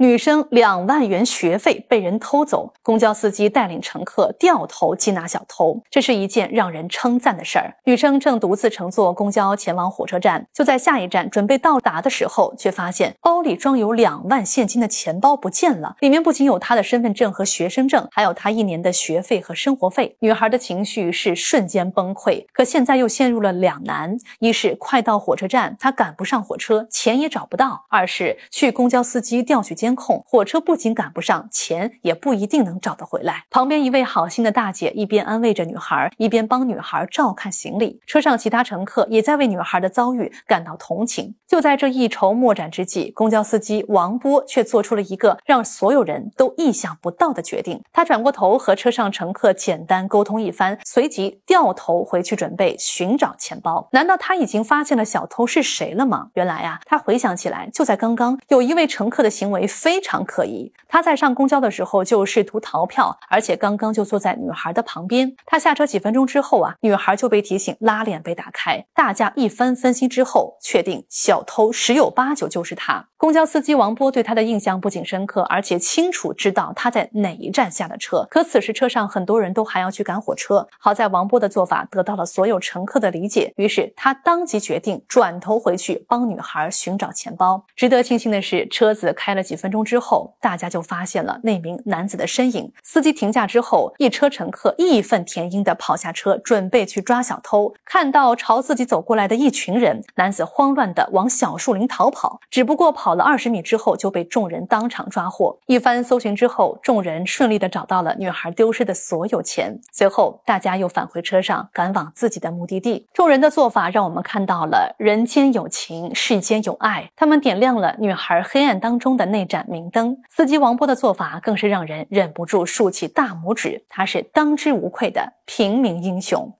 女生两万元学费被人偷走，公交司机带领乘客掉头缉拿小偷，这是一件让人称赞的事儿。女生正独自乘坐公交前往火车站，就在下一站准备到达的时候，却发现包里装有两万现金的钱包不见了，里面不仅有她的身份证和学生证，还有她一年的学费和生活费。女孩的情绪是瞬间崩溃，可现在又陷入了两难：一是快到火车站，她赶不上火车，钱也找不到；二是去公交司机调取监。监控火车不仅赶不上，钱也不一定能找得回来。旁边一位好心的大姐一边安慰着女孩，一边帮女孩照看行李。车上其他乘客也在为女孩的遭遇感到同情。就在这一筹莫展之际，公交司机王波却做出了一个让所有人都意想不到的决定。他转过头和车上乘客简单沟通一番，随即。掉头回去准备寻找钱包，难道他已经发现了小偷是谁了吗？原来呀，他回想起来，就在刚刚有一位乘客的行为非常可疑，他在上公交的时候就试图逃票，而且刚刚就坐在女孩的旁边。他下车几分钟之后啊，女孩就被提醒拉链被打开。大家一番分析之后，确定小偷十有八九就是他。公交司机王波对他的印象不仅深刻，而且清楚知道他在哪一站下的车。可此时车上很多人都还要去赶火车，好在王波的做法得到了所有乘客的理解，于是他当即决定转头回去帮女孩寻找钱包。值得庆幸的是，车子开了几分钟之后，大家就发现了那名男子的身影。司机停下之后，一车乘客义愤填膺地跑下车，准备去抓小偷。看到朝自己走过来的一群人，男子慌乱地往小树林逃跑，只不过跑。跑了二十米之后就被众人当场抓获。一番搜寻之后，众人顺利的找到了女孩丢失的所有钱。随后，大家又返回车上，赶往自己的目的地。众人的做法让我们看到了人间有情，世间有爱。他们点亮了女孩黑暗当中的那盏明灯。司机王波的做法更是让人忍不住竖起大拇指。他是当之无愧的平民英雄。